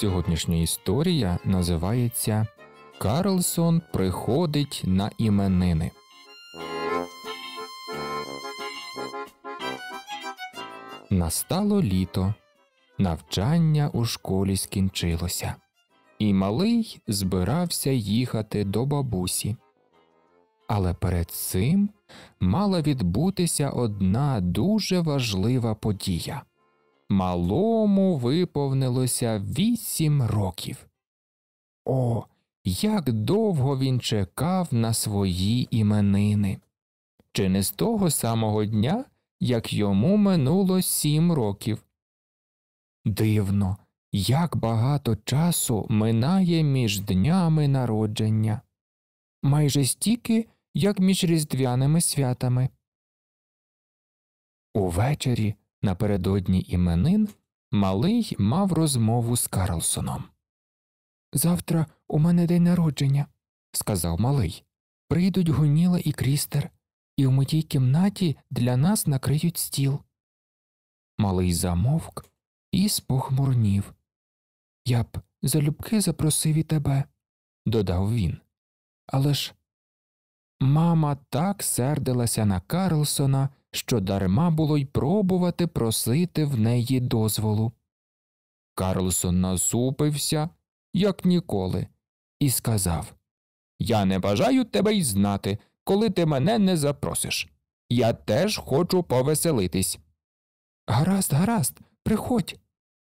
Сьогоднішня історія називається Карлсон приходить на іменини. Настало літо. Навчання у школі скінчилося, і малий збирався їхати до бабусі. Але перед цим мала відбутися одна дуже важлива подія. Малому виповнилося вісім років. О, як довго він чекав на свої іменини. Чи не з того самого дня, як йому минуло сім років? Дивно, як багато часу минає між днями народження, майже стільки, як між різдвяними святами. Увечері Напередодні іменин малий мав розмову з Карлсоном. Завтра у мене день народження, сказав малий. Прийдуть Гоніла і Крістер, і в моїй кімнаті для нас накриють стіл. Малий замовк і спохмурнів. Я б залюбки запросив і тебе, додав він. Але ж мама так сердилася на Карлсона, що дарма було й пробувати просити в неї дозволу. Карлсон насупився, як ніколи, і сказав Я не бажаю тебе й знати, коли ти мене не запросиш. Я теж хочу повеселитись. Гаразд, гаразд, приходь,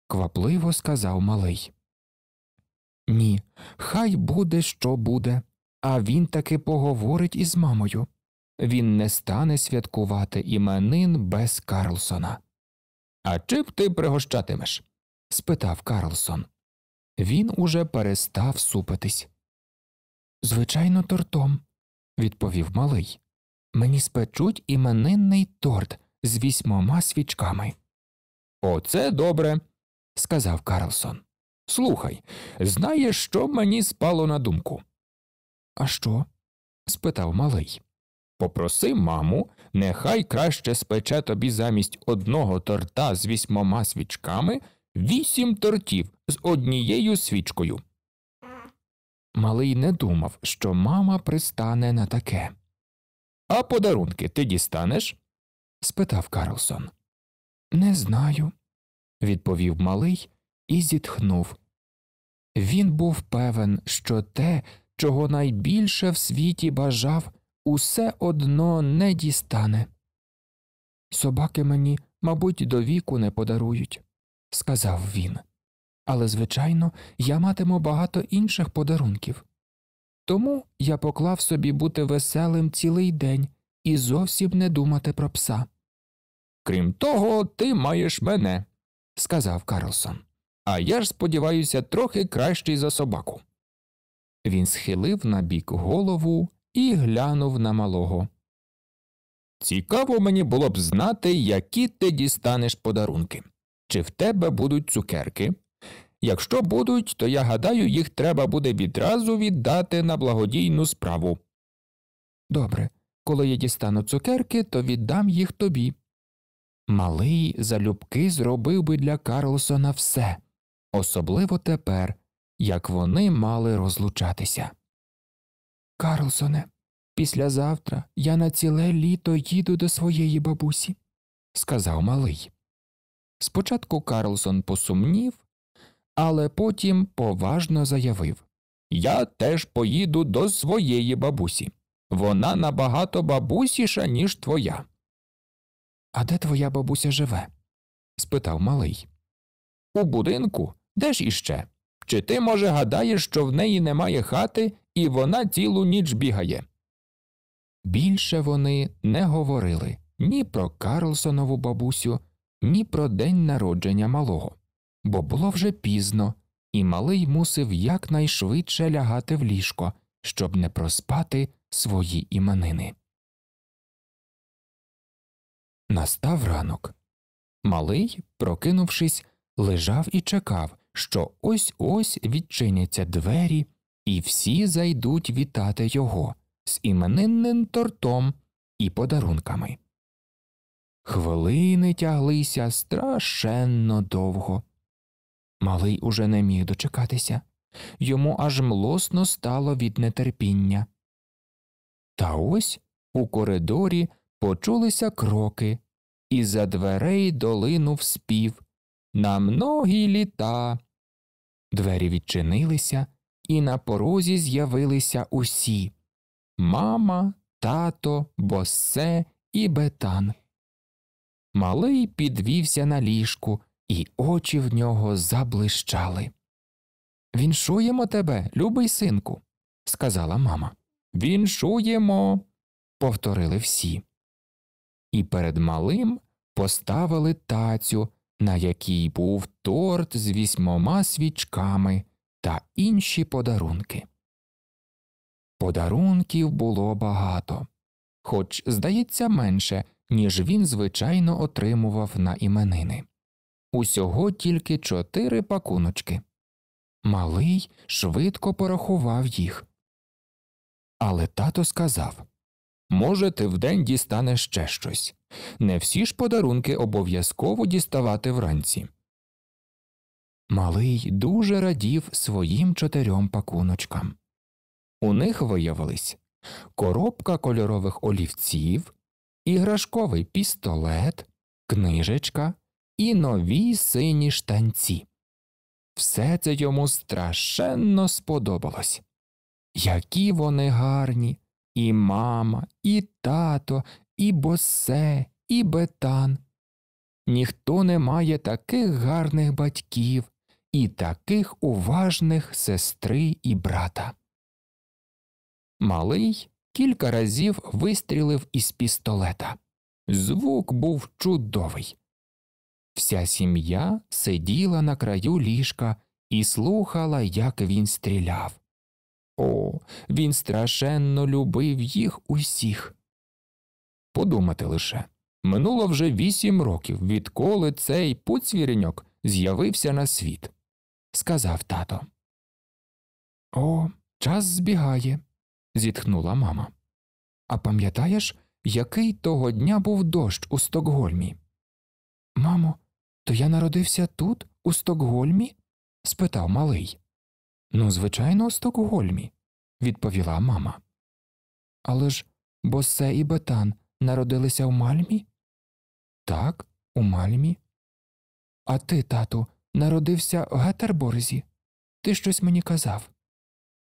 квапливо сказав малий. Ні, хай буде, що буде, а він таки поговорить із мамою він не стане святкувати іменин без Карлсона. А чим ти пригощатимеш? спитав Карлсон. Він уже перестав супитись. Звичайно, тортом, відповів малий. Мені спечуть іменинний торт з вісьмома свічками. Оце добре, сказав Карлсон. Слухай, знаєш, що мені спало на думку? А що? спитав малий. Попроси, маму, нехай краще спече тобі замість одного торта з вісьмома свічками вісім тортів з однією свічкою. Малий не думав, що мама пристане на таке. А подарунки ти дістанеш? спитав Карлсон. Не знаю, відповів малий і зітхнув. Він був певен, що те, чого найбільше в світі бажав, усе одно не дістане. Собаки мені, мабуть, до віку не подарують, сказав він. Але, звичайно, я матиму багато інших подарунків. Тому я поклав собі бути веселим цілий день і зовсім не думати про пса. Крім того, ти маєш мене, сказав Карлсон. А я ж сподіваюся, трохи кращий за собаку. Він схилив на бік голову і глянув на малого. Цікаво мені було б знати, які ти дістанеш подарунки, чи в тебе будуть цукерки. Якщо будуть, то я гадаю, їх треба буде відразу віддати на благодійну справу. Добре, коли я дістану цукерки, то віддам їх тобі. Малий залюбки зробив би для Карлсона все, особливо тепер, як вони мали розлучатися. Карлсоне, післязавтра я на ціле літо їду до своєї бабусі, сказав малий. Спочатку Карлсон посумнів, але потім поважно заявив Я теж поїду до своєї бабусі. Вона набагато бабусіша, ніж твоя. А де твоя бабуся живе? спитав малий. У будинку де ж іще? Чи ти, може, гадаєш, що в неї немає хати і вона цілу ніч бігає. Більше вони не говорили ні про Карлсонову бабусю, ні про день народження малого, бо було вже пізно, і малий мусив якнайшвидше лягати в ліжко, щоб не проспати свої іменини. Настав ранок. Малий, прокинувшись, лежав і чекав, що ось ось відчиняться двері і всі зайдуть вітати його з іменинним тортом і подарунками. Хвилини тяглися страшенно довго. Малий уже не міг дочекатися, йому аж млосно стало від нетерпіння. Та ось у коридорі почулися кроки, і за дверей долинув спів. На многі літа. Двері відчинилися, і на порозі з'явилися усі мама, тато, боссе і бетан. Малий підвівся на ліжку, і очі в нього заблищали. Віншуємо тебе, любий синку, сказала мама. Віншуємо, повторили всі. І перед малим поставили тацю, на якій був торт з вісьмома свічками, та інші подарунки. Подарунків було багато, хоч, здається, менше, ніж він звичайно отримував на іменини. Усього тільки чотири пакуночки. Малий швидко порахував їх. Але тато сказав Може, ти вдень дістанеш ще щось. Не всі ж подарунки обов'язково діставати вранці. Малий дуже радів своїм чотирьом пакуночкам. У них виявились коробка кольорових олівців, іграшковий пістолет, книжечка і нові сині штанці. Все це йому страшенно сподобалось. Які вони гарні, і мама, і тато, і босе, і бетан. Ніхто не має таких гарних батьків і таких уважних сестри і брата. Малий кілька разів вистрілив із пістолета. Звук був чудовий. Вся сім'я сиділа на краю ліжка і слухала, як він стріляв. О, він страшенно любив їх усіх. Подумати лише минуло вже вісім років, відколи цей поцвіреньок з'явився на світ сказав тато. О, час збігає, зітхнула мама. А пам'ятаєш, який того дня був дощ у Стокгольмі? Мамо, то я народився тут, у Стокгольмі? спитав малий. Ну, звичайно, у Стокгольмі, відповіла мама. Але ж Босе і Бетан народилися в мальмі? Так, у мальмі. А ти, тату, народився в Гетерборзі. Ти щось мені казав?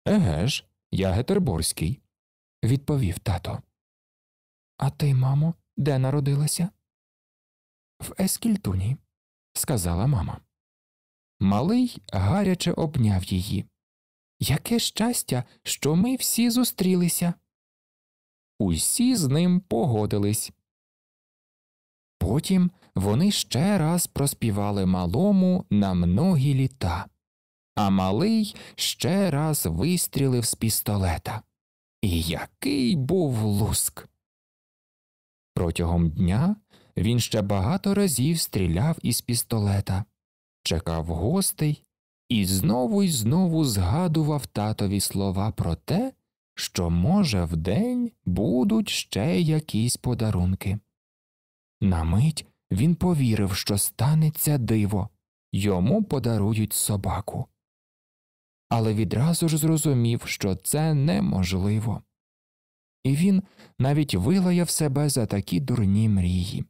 Еге ж, я Гетерборський, відповів тато. А ти, мамо, де народилася? В Ескільтуні, сказала мама. Малий гаряче обняв її. Яке щастя, що ми всі зустрілися. Усі з ним погодились. Потім вони ще раз проспівали малому на многі літа, а малий ще раз вистрілив з пістолета. І який був луск. Протягом дня він ще багато разів стріляв із пістолета, чекав гостей і знову й знову згадував татові слова про те, що, може, вдень будуть ще якісь подарунки. На мить він повірив, що станеться диво, йому подарують собаку. Але відразу ж зрозумів, що це неможливо. І він навіть вилаяв себе за такі дурні мрії.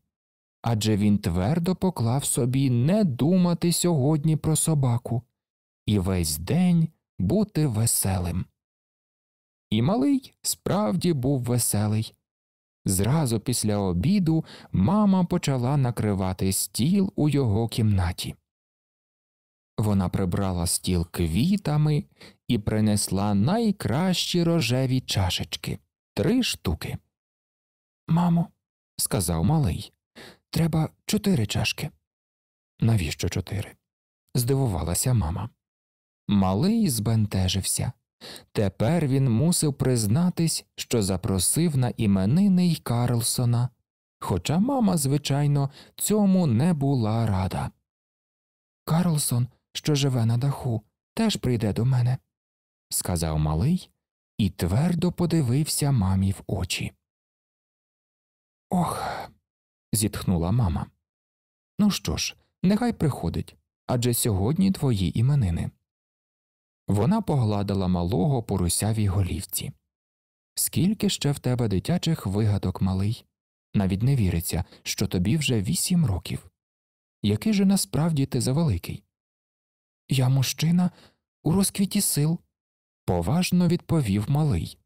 Адже він твердо поклав собі не думати сьогодні про собаку і весь день бути веселим. І малий справді був веселий. Зразу після обіду мама почала накривати стіл у його кімнаті. Вона прибрала стіл квітами і принесла найкращі рожеві чашечки три штуки. Мамо, сказав малий, треба чотири чашки. Навіщо чотири? здивувалася мама. Малий збентежився. Тепер він мусив признатись, що запросив на іменини й Карлсона, хоча мама, звичайно, цьому не була рада. Карлсон, що живе на даху, теж прийде до мене, сказав малий і твердо подивився мамі в очі. Ох. зітхнула мама. Ну що ж, нехай приходить адже сьогодні твої іменини. Вона погладила малого по русявій голівці. Скільки ще в тебе дитячих вигадок, малий? Навіть не віриться, що тобі вже вісім років. Який же насправді ти завеликий? Я мужчина у розквіті сил, поважно відповів малий.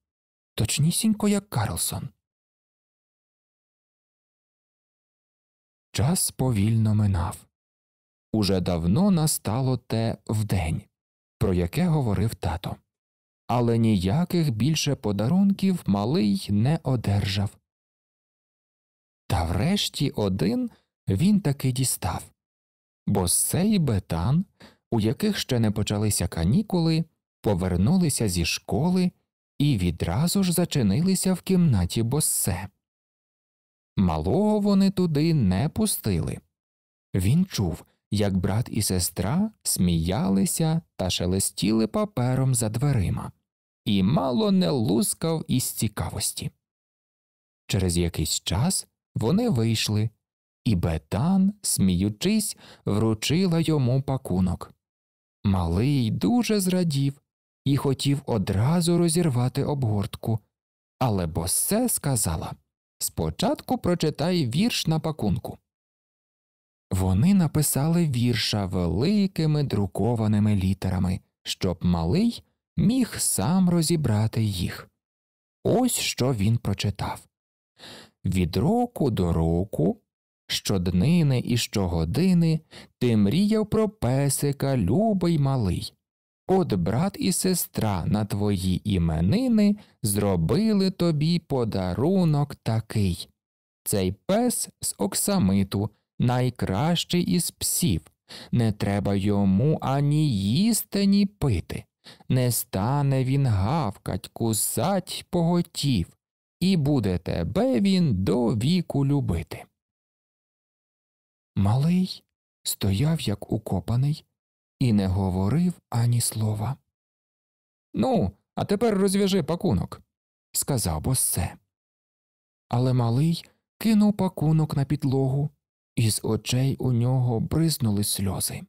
Точнісінько, як Карлсон. Час повільно минав. Уже давно настало те вдень про яке говорив тато. Але ніяких більше подарунків малий не одержав. Та врешті один він таки дістав, бо сей бетан, у яких ще не почалися канікули, повернулися зі школи і відразу ж зачинилися в кімнаті боссе. Малого вони туди не пустили. Він чув, як брат і сестра сміялися та шелестіли папером за дверима, і мало не лускав із цікавості. Через якийсь час вони вийшли, і Бетан, сміючись, вручила йому пакунок. Малий дуже зрадів і хотів одразу розірвати обгортку. Але Боссе сказала Спочатку прочитай вірш на пакунку. Вони написали вірша великими друкованими літерами, щоб малий міг сам розібрати їх. Ось що він прочитав Від року до року, щоднини і щогодини ти мріяв про песика, любий малий. От брат і сестра на твої іменини зробили тобі подарунок такий. Цей пес з оксамиту найкращий із псів, не треба йому ані їсти, ні пити. Не стане він гавкать, кусать поготів, і буде тебе він до віку любити. Малий стояв, як укопаний, і не говорив ані слова. Ну, а тепер розв'яжи пакунок, сказав боссе. Але малий кинув пакунок на підлогу, із очей у нього бризнули сльози.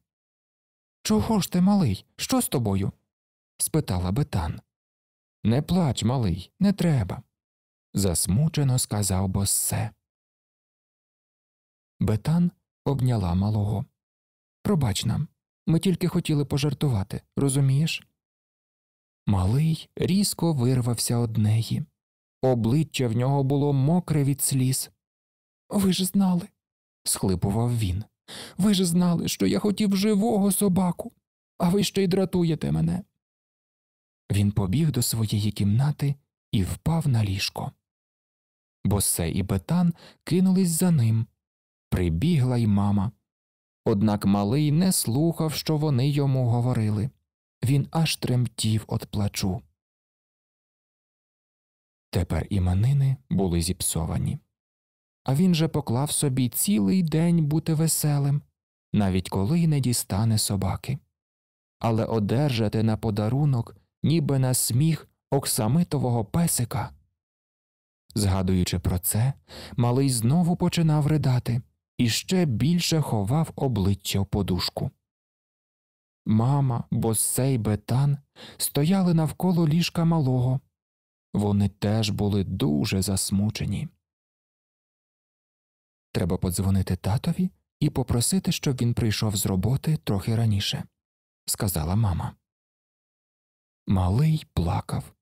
Чого ж ти, малий? Що з тобою? спитала бетан. Не плач, малий, не треба. засмучено сказав боссе. Бетан обняла малого. Пробач нам. Ми тільки хотіли пожартувати, розумієш? Малий різко вирвався од неї. Обличчя в нього було мокре від сліз. Ви ж знали схлипував він. Ви ж знали, що я хотів живого собаку, а ви ще й дратуєте мене. Він побіг до своєї кімнати і впав на ліжко. Босе і Бетан кинулись за ним. Прибігла й мама. Однак малий не слухав, що вони йому говорили. Він аж тремтів от плачу. Тепер іменини були зіпсовані а він же поклав собі цілий день бути веселим, навіть коли не дістане собаки. Але одержати на подарунок, ніби на сміх оксамитового песика. Згадуючи про це, малий знову починав ридати і ще більше ховав обличчя в подушку. Мама, Боссей, бетан стояли навколо ліжка малого. Вони теж були дуже засмучені треба подзвонити татові і попросити, щоб він прийшов з роботи трохи раніше, сказала мама. Малий плакав.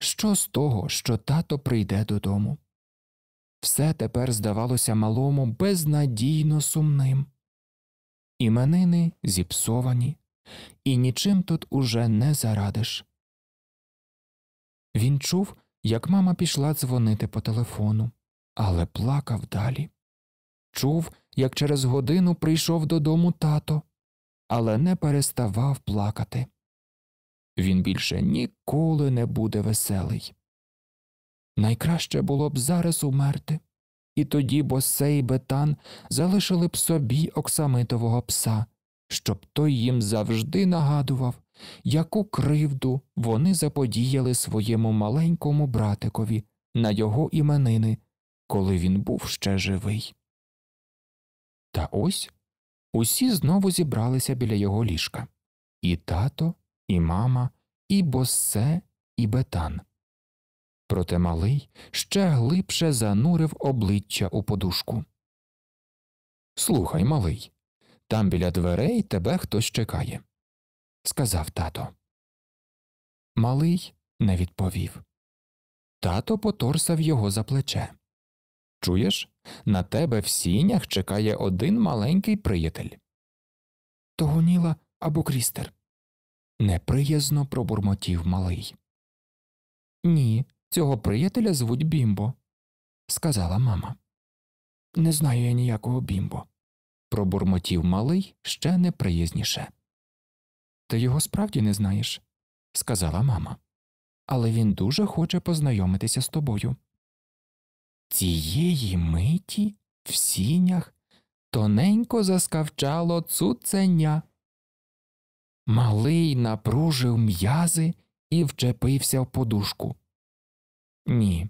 Що з того, що тато прийде додому? Все тепер здавалося малому безнадійно сумним. Іменини зіпсовані, і нічим тут уже не зарадиш. Він чув, як мама пішла дзвонити по телефону, але плакав далі чув, як через годину прийшов додому тато, але не переставав плакати. Він більше ніколи не буде веселий. Найкраще було б зараз умерти, і тоді Босей і Бетан залишили б собі оксамитового пса, щоб той їм завжди нагадував, яку кривду вони заподіяли своєму маленькому братикові на його іменини, коли він був ще живий. Та ось усі знову зібралися біля його ліжка і тато, і мама, і боссе, і бетан. Проте малий ще глибше занурив обличчя у подушку. Слухай, малий, там біля дверей тебе хтось чекає, сказав тато. Малий не відповів. Тато поторсав його за плече. Чуєш? На тебе в сінях чекає один маленький приятель. Тогоніла або крістер. Неприязно пробурмотів малий. Ні, цього приятеля звуть Бімбо, сказала мама. Не знаю я ніякого бімбо. пробурмотів малий ще неприязніше. Ти його справді не знаєш, сказала мама. Але він дуже хоче познайомитися з тобою. Цієї миті в сінях тоненько заскавчало цуценя. Малий напружив м'язи і вчепився в подушку. Ні,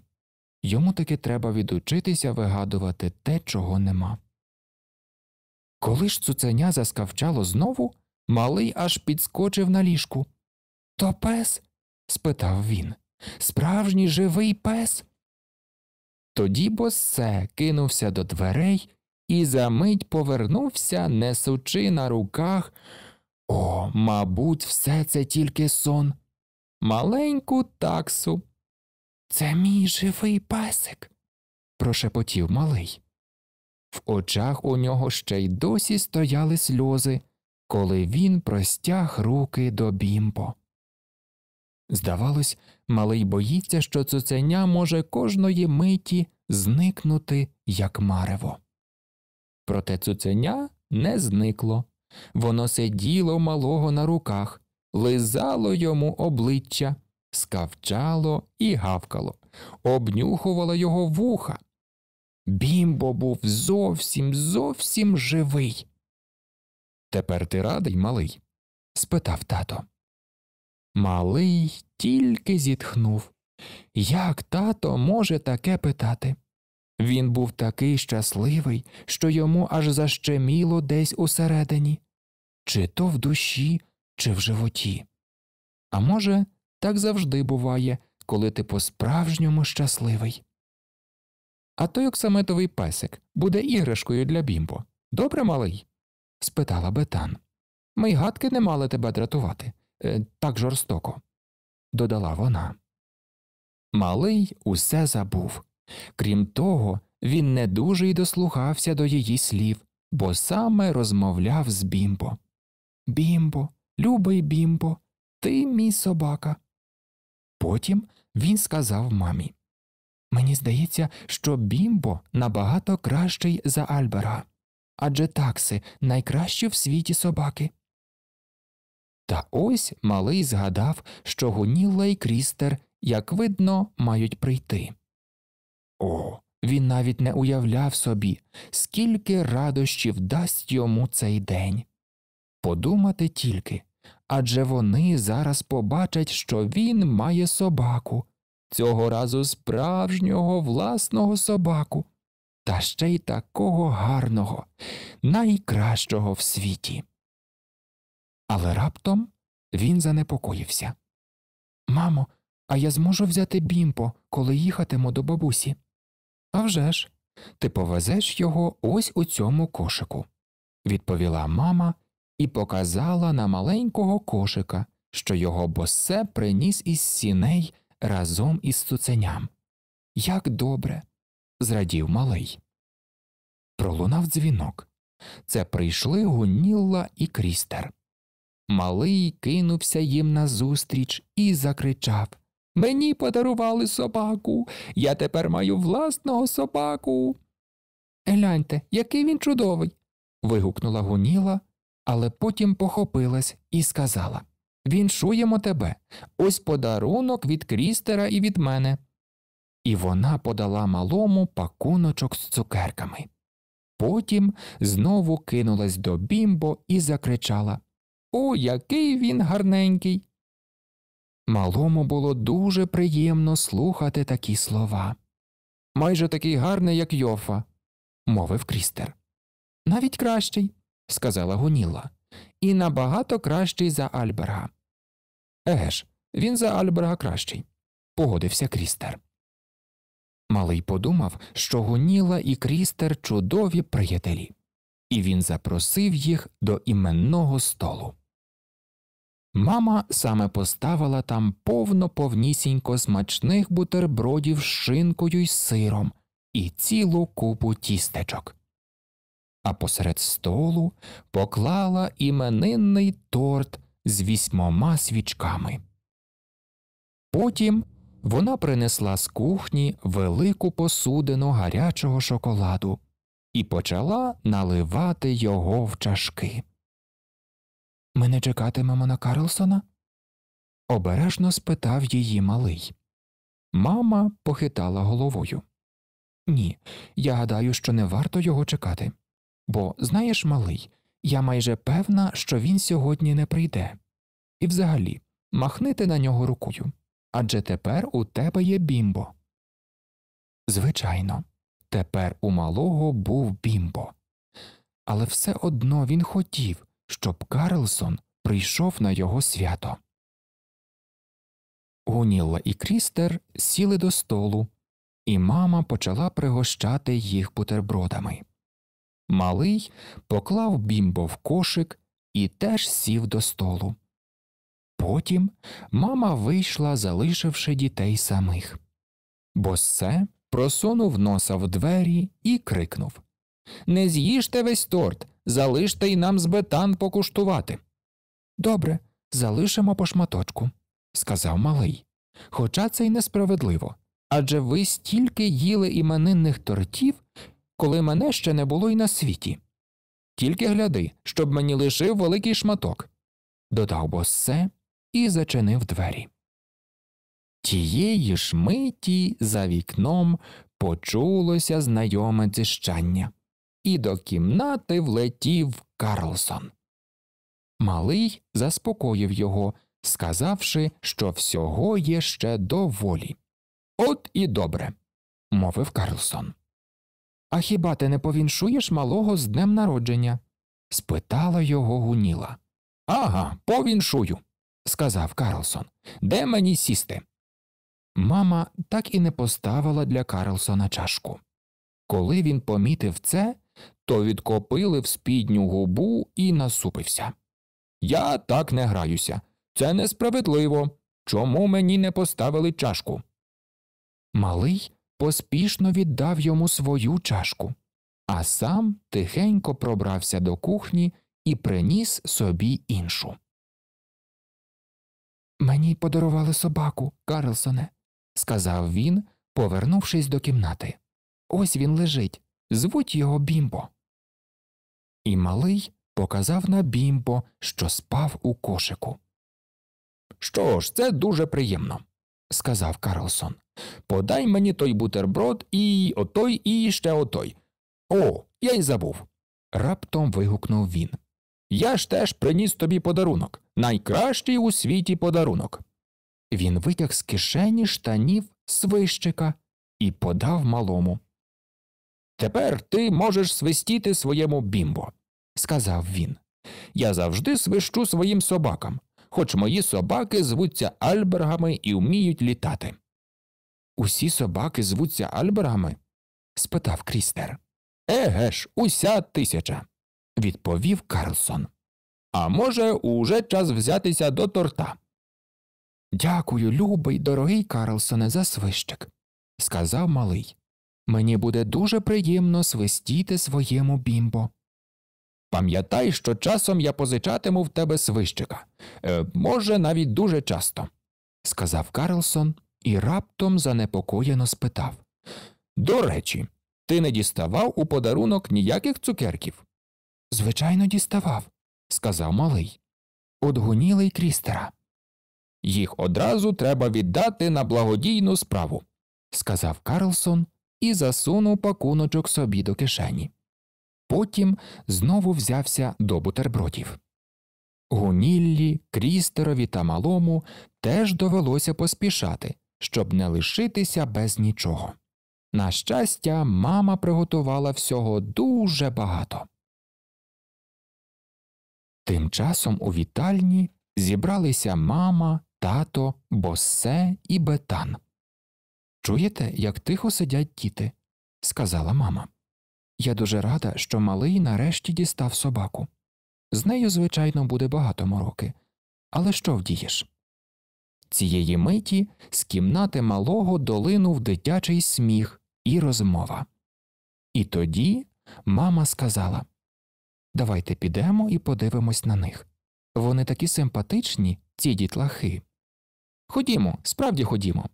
йому таки треба відучитися вигадувати те, чого нема. Коли ж цуценя заскавчало знову, малий аж підскочив на ліжку. То пес? спитав він. Справжній живий пес? Тоді Боссе кинувся до дверей і за мить повернувся, несучи на руках. О, мабуть, все це тільки сон. Маленьку таксу. Це мій живий песик, прошепотів малий. В очах у нього ще й досі стояли сльози, коли він простяг руки до бімбо. Здавалось, Малий боїться, що цуценя може кожної миті зникнути, як марево. Проте цуценя не зникло. Воно сиділо малого на руках, лизало йому обличчя, скавчало і гавкало, обнюхувало його вуха. Бімбо був зовсім зовсім живий. Тепер ти радий, малий? спитав тато. Малий тільки зітхнув. Як тато може таке питати? Він був такий щасливий, що йому аж защеміло десь усередині, чи то в душі, чи в животі. А може, так завжди буває, коли ти по справжньому щасливий. А той оксаметовий песик буде іграшкою для бімбо. Добре малий? спитала Бетан. Ми й гадки не мали тебе дратувати. Е, так жорстоко, додала вона. Малий усе забув. Крім того, він не дуже й дослухався до її слів, бо саме розмовляв з бімбо. Бімбо, любий бімбо, ти мій собака. Потім він сказав мамі Мені здається, що бімбо набагато кращий за Альбера, адже такси найкращі в світі собаки. Та ось малий згадав, що Гуніла й Крістер, як видно, мають прийти. О, він навіть не уявляв собі, скільки радощів дасть йому цей день. Подумати тільки адже вони зараз побачать, що він має собаку, цього разу справжнього власного собаку, та ще й такого гарного, найкращого в світі але раптом він занепокоївся. Мамо, а я зможу взяти бімпо, коли їхатиму до бабусі. «А вже ж, ти повезеш його ось у цьому кошику, відповіла мама і показала на маленького кошика, що його босе приніс із сіней разом із цуценям. Як добре, зрадів малий. Пролунав дзвінок. Це прийшли Гунілла і Крістер. Малий кинувся їм назустріч і закричав Мені подарували собаку, я тепер маю власного собаку. Гляньте, який він чудовий. вигукнула гуніла, але потім похопилась і сказала Віншуємо тебе, ось подарунок від крістера і від мене. І вона подала малому пакуночок з цукерками. Потім знову кинулась до бімбо і закричала о, який він гарненький. Малому було дуже приємно слухати такі слова. Майже такий гарний, як Йофа, мовив Крістер. Навіть кращий, сказала Гуніла, і набагато кращий за Альберга. Еге ж, він за Альберга кращий, погодився Крістер. Малий подумав, що Гуніла і Крістер чудові приятелі, і він запросив їх до іменного столу. Мама саме поставила там повно повнісінько смачних бутербродів з шинкою й сиром і цілу купу тістечок. А посеред столу поклала іменинний торт з вісьмома свічками. Потім вона принесла з кухні велику посудину гарячого шоколаду і почала наливати його в чашки. Ми не чекатимемо на Карлсона? обережно спитав її малий. Мама похитала головою. Ні, я гадаю, що не варто його чекати. Бо, знаєш, малий, я майже певна, що він сьогодні не прийде. І взагалі, махни ти на нього рукою. Адже тепер у тебе є бімбо. Звичайно, тепер у малого був бімбо. Але все одно він хотів, щоб Карлсон прийшов на його свято. Гунілла і Крістер сіли до столу, і мама почала пригощати їх бутербродами. Малий поклав бімбо в кошик і теж сів до столу. Потім мама вийшла, залишивши дітей самих. Боссе просунув носа в двері і крикнув Не з'їжте весь торт, залиште й нам з бетан покуштувати. Добре, залишимо по шматочку, сказав малий. Хоча це й несправедливо адже ви стільки їли іменинних тортів, коли мене ще не було й на світі. Тільки гляди, щоб мені лишив великий шматок, додав боссе і зачинив двері. Тієї ж миті за вікном почулося знайоме дзищання і до кімнати влетів Карлсон. Малий заспокоїв його, сказавши, що всього є ще доволі. От і добре, мовив Карлсон. А хіба ти не повіншуєш малого з днем народження? спитала його гуніла. Ага, повіншую, сказав Карлсон. Де мені сісти? Мама так і не поставила для Карлсона чашку. Коли він помітив це, то відкопили в спідню губу і насупився. Я так не граюся. Це несправедливо. Чому мені не поставили чашку? Малий поспішно віддав йому свою чашку, а сам тихенько пробрався до кухні і приніс собі іншу. Мені подарували собаку, Карлсоне, сказав він, повернувшись до кімнати. Ось він лежить звуть його бімбо. І малий показав на бімбо, що спав у кошику. Що ж, це дуже приємно, сказав Карлсон. Подай мені той бутерброд і отой, і ще отой. О, я й забув. раптом вигукнув він. Я ж теж приніс тобі подарунок, найкращий у світі подарунок. Він витяг з кишені штанів свищика і подав малому. Тепер ти можеш свистіти своєму бімбо, сказав він. Я завжди свищу своїм собакам, хоч мої собаки звуться альбергами і вміють літати. Усі собаки звуться альбергами? спитав Крістер. Еге ж, уся тисяча, відповів Карлсон. А може, уже час взятися до торта. Дякую, любий, дорогий Карлсоне, за свищик, сказав малий. Мені буде дуже приємно свистіти своєму бімбо. Пам'ятай, що часом я позичатиму в тебе свищика, е, може, навіть дуже часто, сказав Карлсон і раптом занепокоєно спитав. До речі, ти не діставав у подарунок ніяких цукерків? Звичайно, діставав, сказав малий. Одгоніли крістера. Їх одразу треба віддати на благодійну справу, сказав Карлсон і засунув пакуночок собі до кишені. Потім знову взявся до бутербродів. Гуніллі, крістерові та малому теж довелося поспішати, щоб не лишитися без нічого. На щастя, мама приготувала всього дуже багато. Тим часом у вітальні зібралися мама, тато, боссе і бетан. Чуєте, як тихо сидять діти, сказала мама. Я дуже рада, що малий нарешті дістав собаку. З нею, звичайно, буде багато мороки. Але що вдієш? Цієї миті з кімнати малого долинув дитячий сміх і розмова. І тоді мама сказала Давайте підемо і подивимось на них. Вони такі симпатичні, ці дітлахи. Ходімо, справді ходімо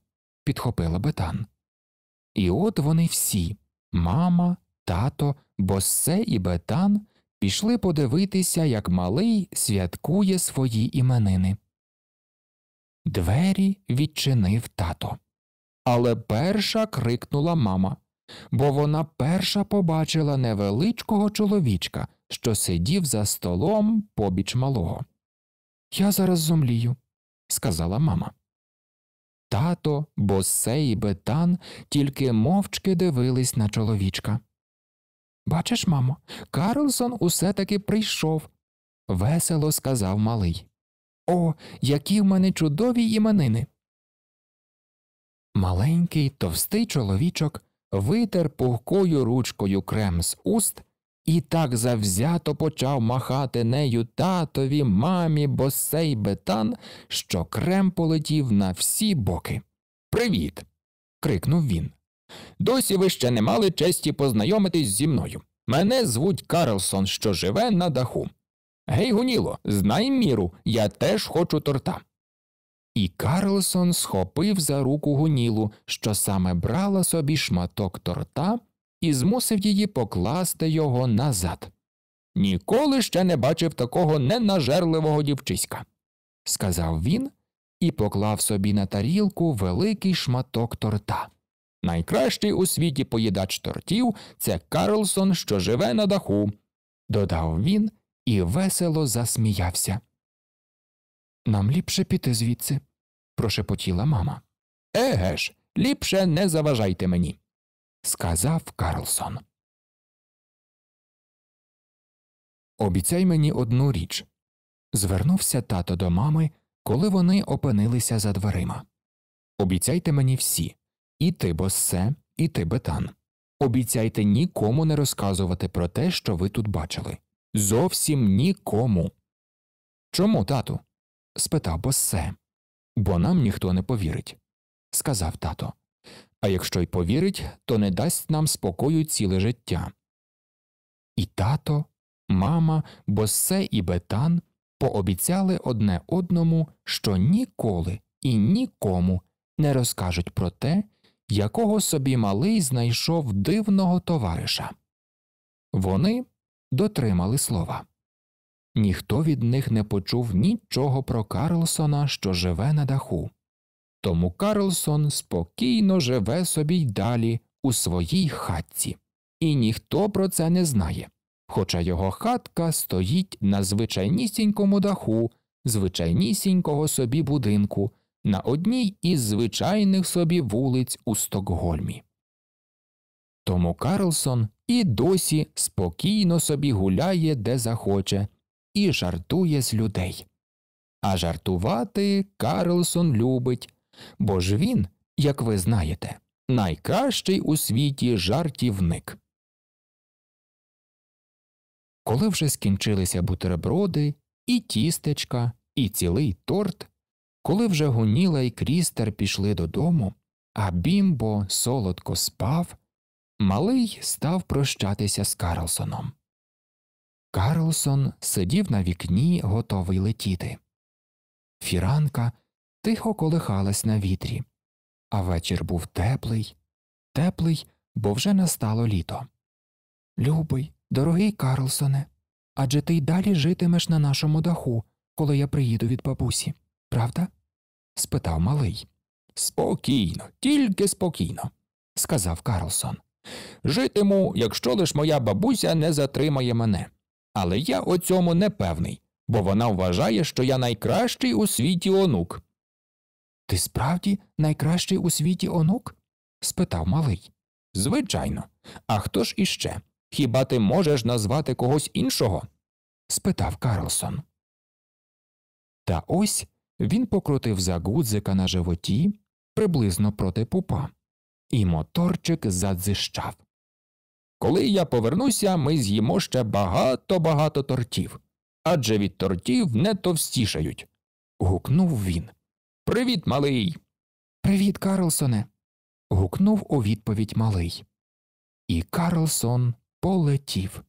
підхопила бетан. І от вони всі мама, тато, Боссе і бетан пішли подивитися, як малий святкує свої іменини. Двері відчинив тато. Але перша крикнула мама, бо вона перша побачила невеличкого чоловічка, що сидів за столом побіч малого. Я зараз зомлію, сказала мама. Тато, Босе і Бетан тільки мовчки дивились на чоловічка. Бачиш, мамо, Карлсон усе таки прийшов, весело сказав малий. О, які в мене чудові іменини. Маленький товстий чоловічок витер пухкою ручкою крем з уст і так завзято почав махати нею татові, мамі, босей бетан, що крем полетів на всі боки. Привіт. крикнув він. Досі ви ще не мали честі познайомитись зі мною. Мене звуть Карлсон, що живе на даху. Гей, гуніло, знай міру, я теж хочу торта. І Карлсон схопив за руку гунілу, що саме брала собі шматок торта і змусив її покласти його назад. Ніколи ще не бачив такого ненажерливого дівчиська, сказав він і поклав собі на тарілку великий шматок торта. Найкращий у світі поїдач тортів це Карлсон, що живе на даху, додав він і весело засміявся. Нам ліпше піти звідси, прошепотіла мама. Еге ж, ліпше не заважайте мені сказав Карлсон. Обіцяй мені одну річ. Звернувся тато до мами, коли вони опинилися за дверима. Обіцяйте мені всі і ти, боссе, і ти бетан. Обіцяйте нікому не розказувати про те, що ви тут бачили. Зовсім нікому. Чому, тату? спитав боссе. Бо нам ніхто не повірить. Сказав тато а якщо й повірить, то не дасть нам спокою ціле життя. І тато, мама, боссе і Бетан пообіцяли одне одному, що ніколи і нікому не розкажуть про те, якого собі малий знайшов дивного товариша. Вони дотримали слова. Ніхто від них не почув нічого про Карлсона, що живе на даху. Тому Карлсон спокійно живе собі й далі у своїй хатці, і ніхто про це не знає, хоча його хатка стоїть на звичайнісінькому даху, звичайнісінького собі будинку, на одній із звичайних собі вулиць у Стокгольмі. Тому Карлсон і досі спокійно собі гуляє де захоче, і жартує з людей. А жартувати Карлсон любить бо ж він, як ви знаєте, найкращий у світі жартівник. Коли вже скінчилися бутерброди, і тістечка, і цілий торт, коли вже Гуніла і крістер пішли додому, а бімбо солодко спав, малий став прощатися з Карлсоном. Карлсон сидів на вікні, готовий летіти. Фіранка тихо колихалась на вітрі, а вечір був теплий, теплий, бо вже настало літо. Любий, дорогий Карлсоне, адже ти й далі житимеш на нашому даху, коли я приїду від бабусі, правда? спитав малий. Спокійно, тільки спокійно, сказав Карлсон. Житиму, якщо лиш моя бабуся не затримає мене. Але я о цьому не певний, бо вона вважає, що я найкращий у світі онук, ти справді найкращий у світі онук? спитав малий. Звичайно, а хто ж іще? Хіба ти можеш назвати когось іншого? спитав Карлсон. Та ось він покрутив загудзика на животі приблизно проти пупа, і моторчик задзищав. Коли я повернуся, ми з'їмо ще багато багато тортів. Адже від тортів не товстішають. гукнув він. Привіт, малий. Привіт, Карлсоне. гукнув у відповідь малий. І Карлсон полетів.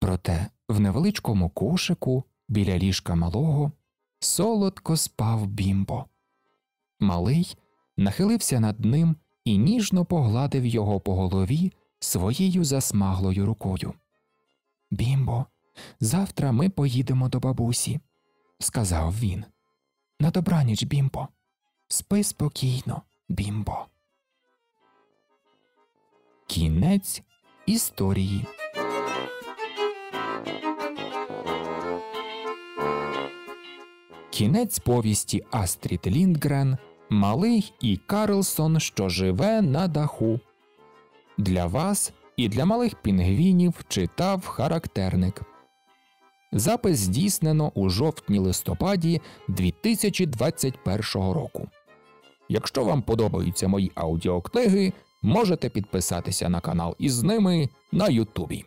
Проте в невеличкому кошику біля ліжка малого солодко спав бімбо. Малий нахилився над ним і ніжно погладив його по голові своєю засмаглою рукою. Бімбо, завтра ми поїдемо до бабусі, сказав він. На добраніч, бімбо. Спи спокійно, бімбо. Кінець історії. Кінець повісті Астріт Ліндгрен. Малий і Карлсон, що живе на даху. Для вас і для малих пінгвінів читав характерник. Запис здійснено у жовтні листопаді 2021 року. Якщо вам подобаються мої аудіокниги, можете підписатися на канал із ними на Ютубі.